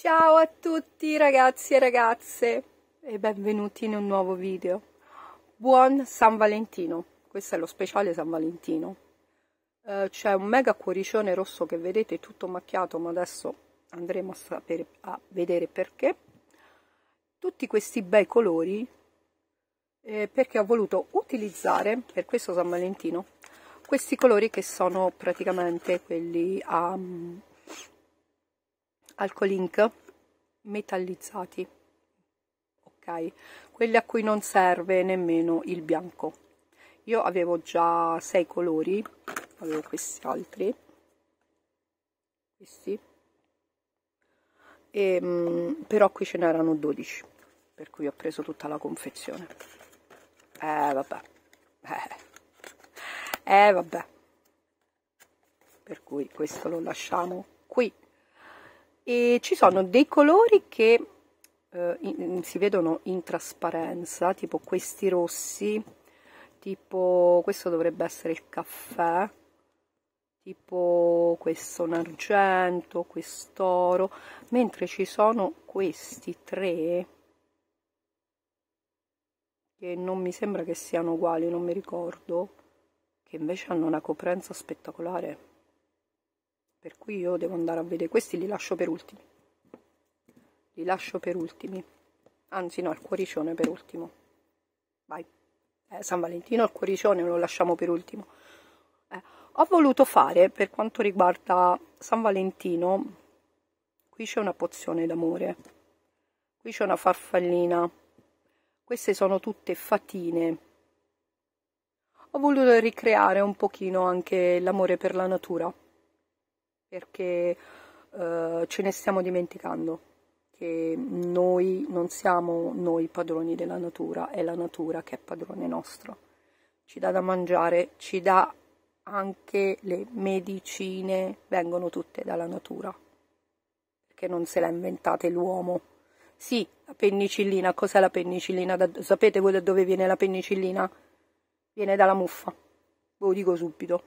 Ciao a tutti ragazzi e ragazze e benvenuti in un nuovo video. Buon San Valentino, questo è lo speciale San Valentino. Eh, C'è un mega cuoricione rosso che vedete tutto macchiato, ma adesso andremo a, sapere, a vedere perché. Tutti questi bei colori eh, perché ho voluto utilizzare per questo San Valentino questi colori che sono praticamente quelli a... Um, alcolink metallizzati ok quelli a cui non serve nemmeno il bianco io avevo già sei colori avevo questi altri questi e, ehm, però qui ce n'erano 12 per cui ho preso tutta la confezione eh vabbè eh, eh vabbè per cui questo lo lasciamo qui e ci sono dei colori che eh, in, si vedono in trasparenza tipo questi rossi tipo questo dovrebbe essere il caffè tipo questo un argento quest'oro mentre ci sono questi tre che non mi sembra che siano uguali non mi ricordo che invece hanno una coprenza spettacolare per cui io devo andare a vedere questi li lascio per ultimi li lascio per ultimi anzi no il cuoricione per ultimo vai eh, San Valentino il cuoricione lo lasciamo per ultimo eh, ho voluto fare per quanto riguarda San Valentino qui c'è una pozione d'amore qui c'è una farfallina queste sono tutte fatine ho voluto ricreare un pochino anche l'amore per la natura perché eh, ce ne stiamo dimenticando che noi non siamo noi padroni della natura, è la natura che è padrone nostro. Ci dà da mangiare, ci dà anche le medicine, vengono tutte dalla natura, perché non se le ha inventate l'uomo. Sì, la penicillina, cos'è la penicillina? Da, sapete voi da dove viene la penicillina? Viene dalla muffa, ve lo dico subito,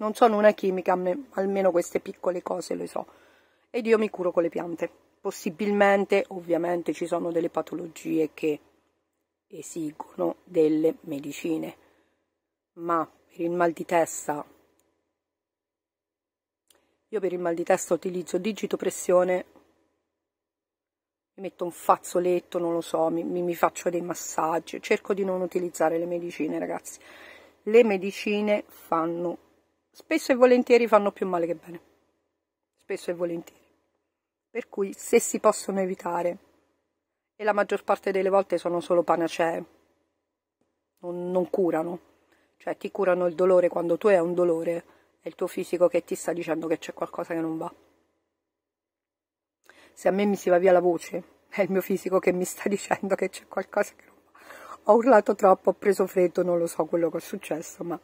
non sono una chimica, almeno queste piccole cose le so. Ed io mi curo con le piante. Possibilmente, ovviamente, ci sono delle patologie che esigono delle medicine, ma per il mal di testa io per il mal di testa utilizzo digitopressione, mi metto un fazzoletto, non lo so, mi, mi, mi, faccio dei massaggi, cerco di non utilizzare le medicine ragazzi. Le medicine fanno spesso e volentieri fanno più male che bene. Spesso e volentieri. Per cui se si possono evitare, e la maggior parte delle volte sono solo panacee, non, non curano. Cioè ti curano il dolore quando tu hai un dolore, è il tuo fisico che ti sta dicendo che c'è qualcosa che non va. Se a me mi si va via la voce, è il mio fisico che mi sta dicendo che c'è qualcosa che non va. Ho urlato troppo, ho preso freddo, non lo so quello che è successo, ma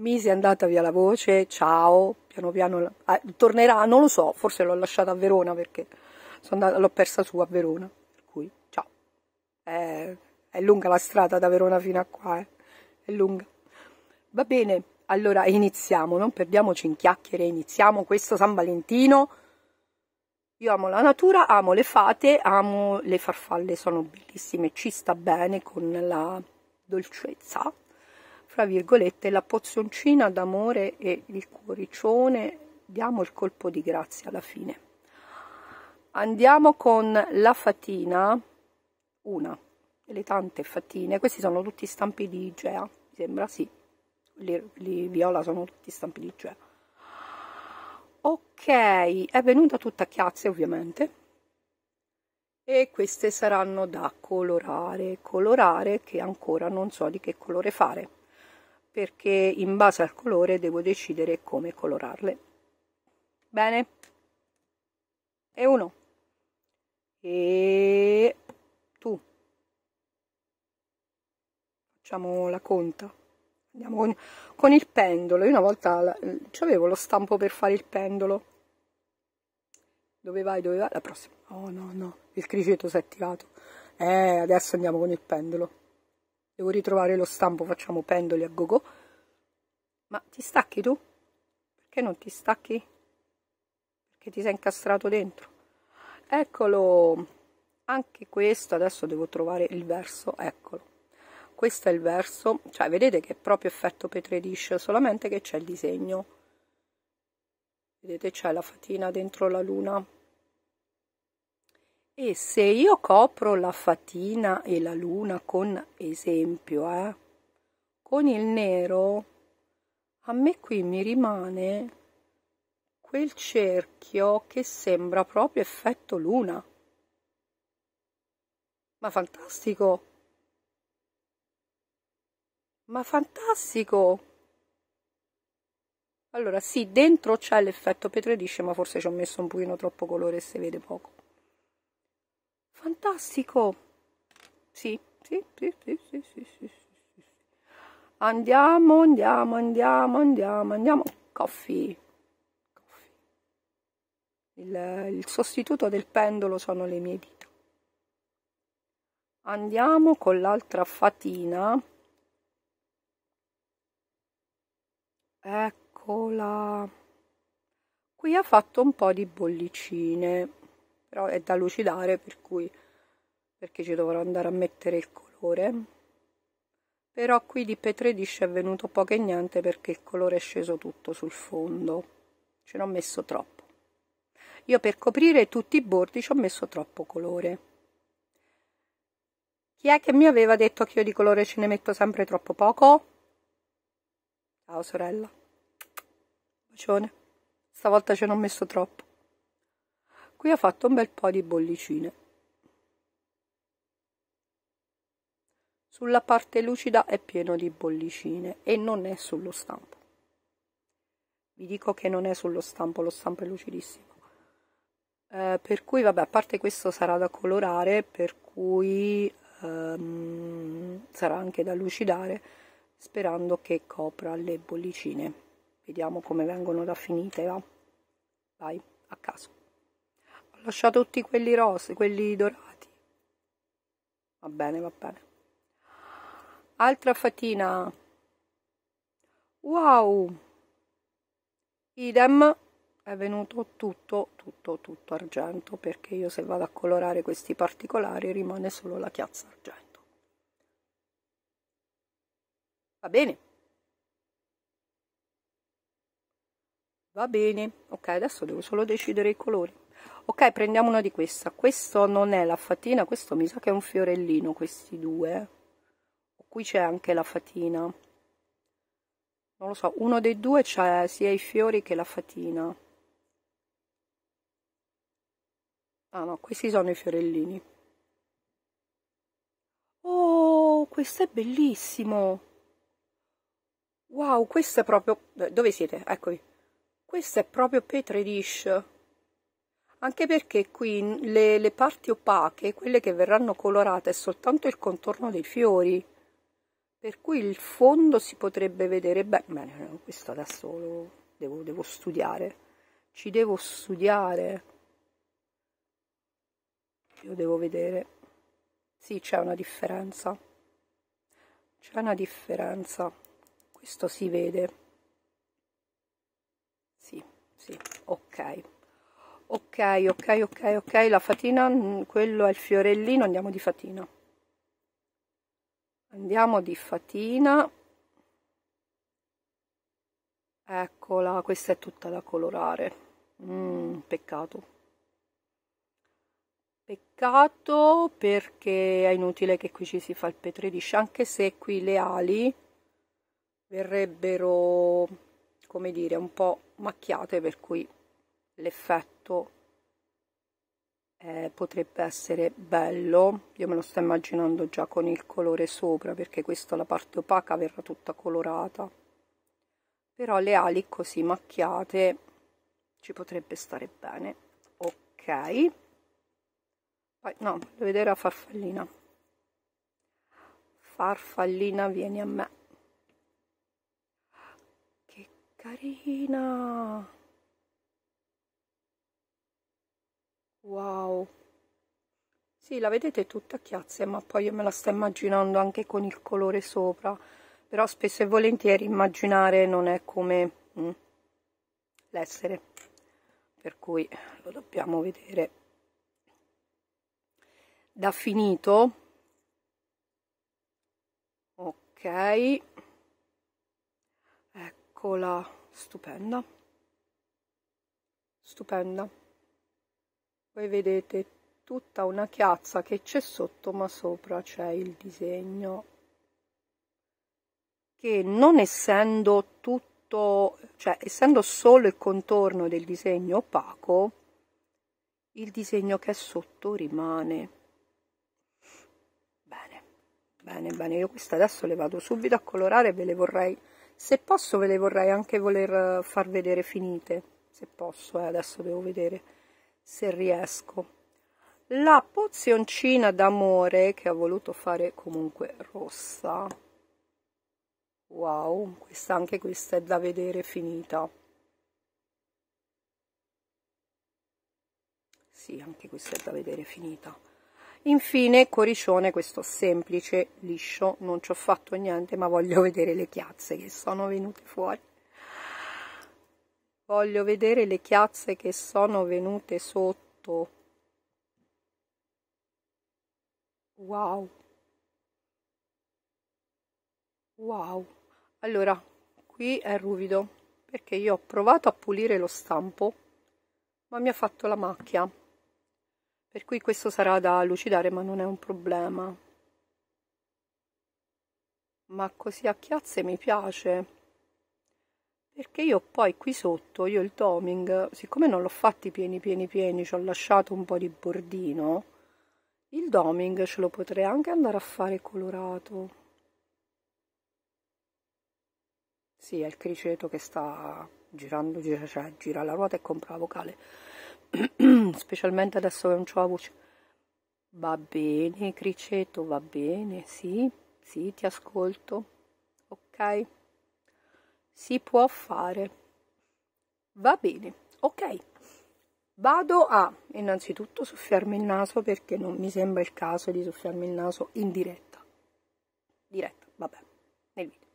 mi si è andata via la voce, ciao, piano piano eh, tornerà, non lo so, forse l'ho lasciata a Verona perché l'ho persa su a Verona, per cui ciao. È, è, lunga la strada da Verona fino a qua, eh. è lunga. Va bene, allora iniziamo, non perdiamoci in chiacchiere, iniziamo questo San Valentino. Io amo la natura, amo le fate, amo le farfalle, sono bellissime, ci sta bene con la dolcezza fra virgolette, la pozzoncina d'amore e il cuoricione, diamo il colpo di grazia alla fine. Andiamo con la fatina, una delle tante fatine, questi sono tutti stampi di igea mi sembra, sì, li, li viola sono tutti stampi di igea Ok, è venuta tutta a chiazze ovviamente, e queste saranno da colorare, colorare che ancora non so di che colore fare perché in base al colore devo decidere come colorarle bene e uno e tu facciamo la conta andiamo con, con il pendolo io una volta avevo lo stampo per fare il pendolo dove vai dove vai la prossima oh no no il criceto si è attivato eh adesso andiamo con il pendolo Devo ritrovare lo stampo, facciamo pendoli a gogo. -go. Ma ti stacchi tu? Perché non ti stacchi? Perché ti sei incastrato dentro. Eccolo! Anche questo, adesso devo trovare il verso, eccolo. Questo è il verso, cioè vedete che è proprio effetto petredish, solamente che c'è il disegno. Vedete c'è la fatina dentro la luna e se io copro la fatina e la luna con esempio, eh, con il nero, a me qui mi rimane quel cerchio che sembra proprio effetto luna. Ma fantastico! Ma fantastico! Allora sì, dentro c'è l'effetto petredisce, ma forse ci ho messo un pochino troppo colore e si vede poco fantastico sì sì sì sì sì sì, sì, sì. andiamo andiamo andiamo andiamo andiamo coffee, coffee. Il, il sostituto del pendolo sono le mie dita andiamo con l'altra fatina eccola qui ha fatto un po' di bollicine però è da lucidare per cui perché ci dovrò andare a mettere il colore però qui di petredisce è venuto poco e niente perché il colore è sceso tutto sul fondo ce n'ho messo troppo io per coprire tutti i bordi ci ho messo troppo colore chi è che mi aveva detto che io di colore ce ne metto sempre troppo poco? Ciao sorella. Bacione. Stavolta ce n'ho messo troppo qui ho fatto un bel po' di bollicine sulla parte lucida è pieno di bollicine e non è sullo stampo vi dico che non è sullo stampo lo stampo è lucidissimo eh, per cui vabbè a parte questo sarà da colorare per cui ehm, sarà anche da lucidare sperando che copra le bollicine vediamo come vengono da finite va vai a caso ho lasciato tutti quelli rossi, quelli dorati. Va bene, va bene. Altra fatina. Wow! Idem è venuto tutto, tutto, tutto argento, perché io se vado a colorare questi particolari rimane solo la chiazza argento. Va bene? Va bene. Ok, adesso devo solo decidere i colori ok prendiamo una di questa questo non è la fatina questo mi sa che è un fiorellino questi due qui c'è anche la fatina non lo so uno dei due c'è sia i fiori che la fatina ah no questi sono i fiorellini oh questo è bellissimo wow questo è proprio dove siete eccovi questo è proprio petri dish anche perché qui le, le parti opache, quelle che verranno colorate, è soltanto il contorno dei fiori, per cui il fondo si potrebbe vedere beh, bene, eh, questo adesso lo devo, devo studiare, ci devo studiare, io devo vedere, sì c'è una differenza, c'è una differenza, questo si vede, sì, sì, ok ok ok ok ok la fatina mm, quello è il fiorellino andiamo di fatina andiamo di fatina eccola questa è tutta da colorare mm, peccato peccato perché è inutile che qui ci si fa il petredisce anche se qui le ali verrebbero come dire un po' macchiate per cui l'effetto eh, potrebbe essere bello io me lo sto immaginando già con il colore sopra perché questa la parte opaca verrà tutta colorata però le ali così macchiate ci potrebbe stare bene ok no voglio vedere la farfallina farfallina vieni a me che carina sì la vedete tutta a chiazze ma poi io me la sto immaginando anche con il colore sopra però spesso e volentieri immaginare non è come mm, l'essere per cui lo dobbiamo vedere da finito ok eccola stupenda stupenda voi vedete tutta una chiazza che c'è sotto ma sopra c'è il disegno che non essendo tutto cioè essendo solo il contorno del disegno opaco il disegno che è sotto rimane bene bene bene io queste adesso le vado subito a colorare ve le vorrei se posso ve le vorrei anche voler far vedere finite se posso eh, adesso devo vedere se riesco la pozioncina d'amore che ha voluto fare comunque rossa wow questa anche questa è da vedere finita sì anche questa è da vedere finita infine coricione questo semplice liscio non ci ho fatto niente ma voglio vedere le chiazze che sono venute fuori voglio vedere le chiazze che sono venute sotto Wow. Wow. Allora, qui è ruvido perché io ho provato a pulire lo stampo, ma mi ha fatto la macchia. Per cui questo sarà da lucidare, ma non è un problema. Ma così a chiazze mi piace perché io poi qui sotto, io il doming, siccome non l'ho fatti pieni pieni pieni, ci ho lasciato un po' di bordino, il doming ce lo potrei anche andare a fare colorato. Sì, è il criceto che sta girando, gira, cioè, gira la ruota e compra la vocale. Specialmente adesso che non c'ho la voce. Va bene, criceto, va bene, sì, sì, ti ascolto. Ok? Si può fare. Va bene, ok. Vado a innanzitutto soffiarmi il naso perché non mi sembra il caso di soffiarmi il naso in diretta. Diretta, vabbè, nel video.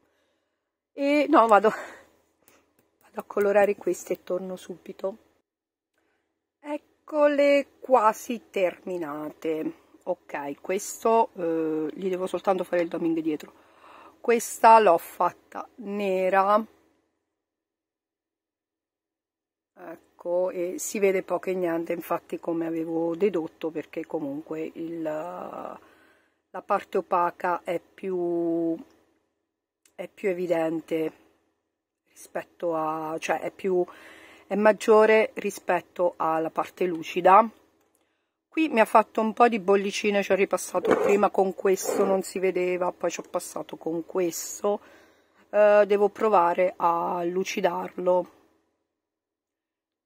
E no, vado, vado a colorare queste e torno subito. Eccole quasi terminate. Ok, questo eh, gli devo soltanto fare il doming dietro. Questa l'ho fatta nera. Ecco ecco, e si vede poca niente, infatti come avevo dedotto perché comunque il, la parte opaca è più, è più evidente rispetto a, cioè è, più, è maggiore rispetto alla parte lucida qui mi ha fatto un po' di bollicine, ci ho ripassato prima con questo, non si vedeva, poi ci ho passato con questo, eh, devo provare a lucidarlo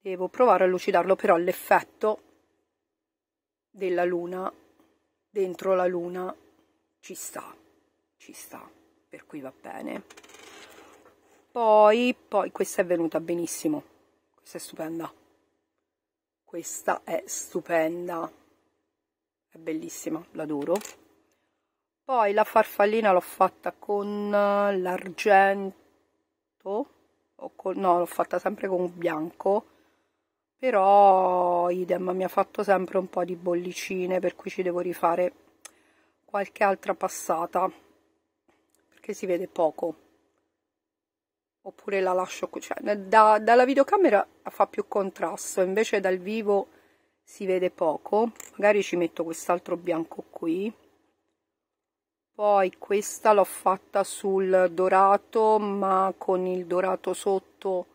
devo provare a lucidarlo però l'effetto della luna dentro la luna ci sta ci sta per cui va bene poi poi questa è venuta benissimo questa è stupenda questa è stupenda è bellissima l'adoro poi la farfallina l'ho fatta con l'argento o con, no l'ho fatta sempre con bianco però idem mi ha fatto sempre un po' di bollicine per cui ci devo rifare qualche altra passata perché si vede poco oppure la lascio cioè, da, dalla videocamera fa più contrasto invece dal vivo si vede poco magari ci metto quest'altro bianco qui poi questa l'ho fatta sul dorato ma con il dorato sotto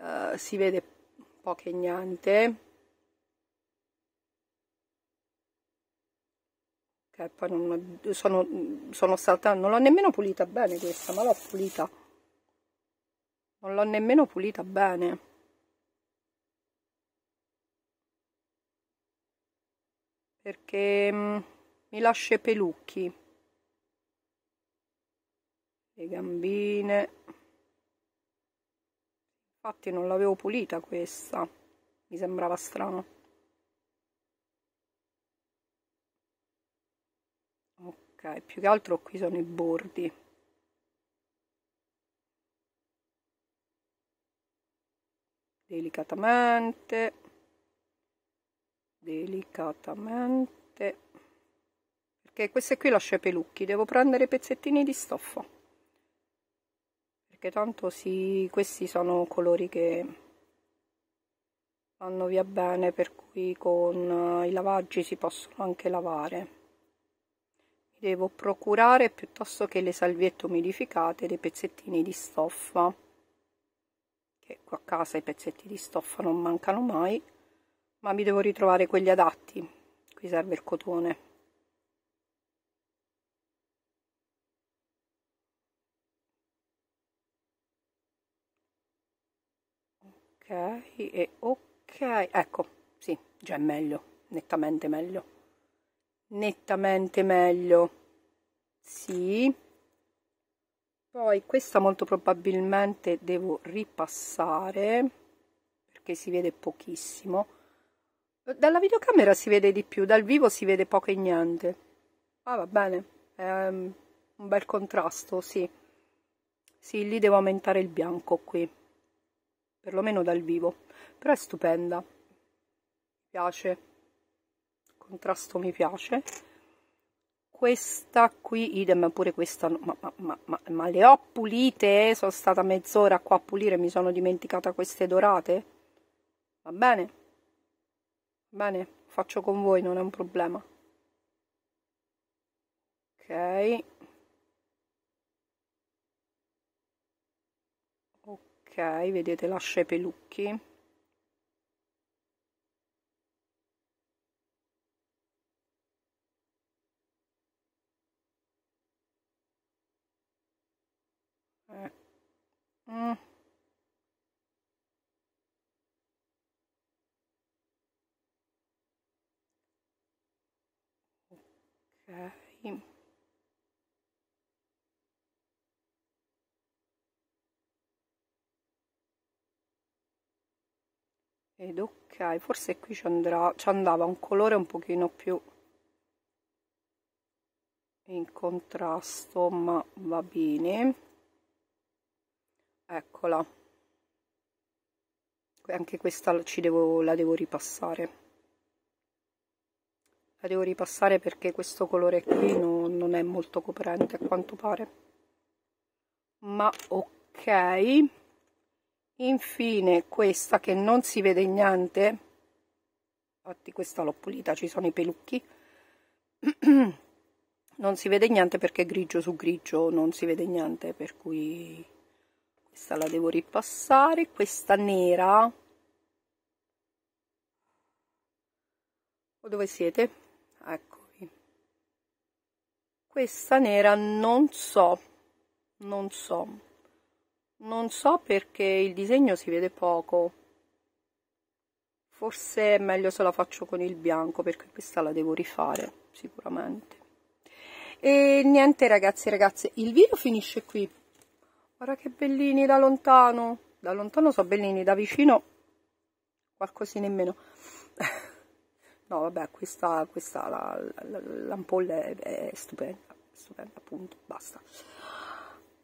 eh, si vede poche niente che poi non, sono, sono stata non l'ho nemmeno pulita bene questa ma l'ho pulita non l'ho nemmeno pulita bene perché mm, mi lascia i pelucchi le gambine Infatti non l'avevo pulita questa, mi sembrava strano. Ok, più che altro qui sono i bordi. Delicatamente, delicatamente, perché queste qui lascio i pelucchi, devo prendere pezzettini di stoffa perché tanto sì, questi sono colori che vanno via bene per cui con eh, i lavaggi si possono anche lavare mi devo procurare piuttosto che le salviette umidificate dei pezzettini di stoffa che qua a casa i pezzetti di stoffa non mancano mai ma mi devo ritrovare quelli adatti qui serve il cotone e ok ecco sì già è meglio nettamente meglio nettamente meglio sì poi questa molto probabilmente devo ripassare perché si vede pochissimo dalla videocamera si vede di più dal vivo si vede poco e niente ah va bene è ehm, un bel contrasto sì sì lì devo aumentare il bianco qui perlomeno dal vivo, però è stupenda, mi piace, il contrasto mi piace, questa qui, idem pure questa, ma, ma, ma, ma le ho pulite, sono stata mezz'ora qua a pulire, mi sono dimenticata queste dorate, va bene, bene, faccio con voi, non è un problema, ok, ok vedete lascia i pelucchi eh. mm. ok ed ok forse qui ci andrà ci andava un colore un pochino più in contrasto ma va bene eccola anche questa ci devo, la devo ripassare la devo ripassare perché questo colore qui no, non è molto coprente a quanto pare ma ok infine questa che non si vede niente infatti questa l'ho pulita ci sono i pelucchi non si vede niente perché grigio su grigio non si vede niente per cui questa la devo ripassare questa nera o dove siete? eccovi questa nera non so non so non so perché il disegno si vede poco. Forse è meglio se la faccio con il bianco perché questa la devo rifare sicuramente. E niente ragazzi e ragazze, il video finisce qui. Guarda che bellini da lontano. Da lontano so bellini, da vicino qualcosina nemmeno. no vabbè, questa, questa l'ampolla la, la, è, è stupenda, stupenda appunto, basta.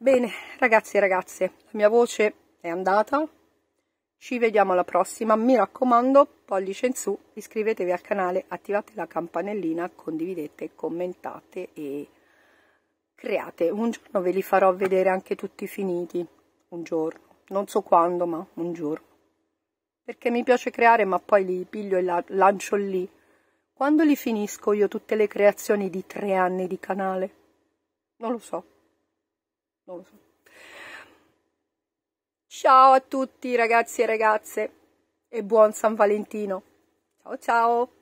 Bene, ragazzi e ragazze, la mia voce è andata. Ci vediamo alla prossima. Mi raccomando, pollice in su, iscrivetevi al canale, attivate la campanellina, condividete, commentate e create. Un giorno ve li farò vedere anche tutti finiti. Un giorno. Non so quando, ma un giorno. Perché mi piace creare, ma poi li piglio e la lancio lì. Quando li finisco io tutte le creazioni di tre anni di canale? Non lo so non lo so. Ciao a tutti ragazzi e ragazze e buon San Valentino. Ciao ciao.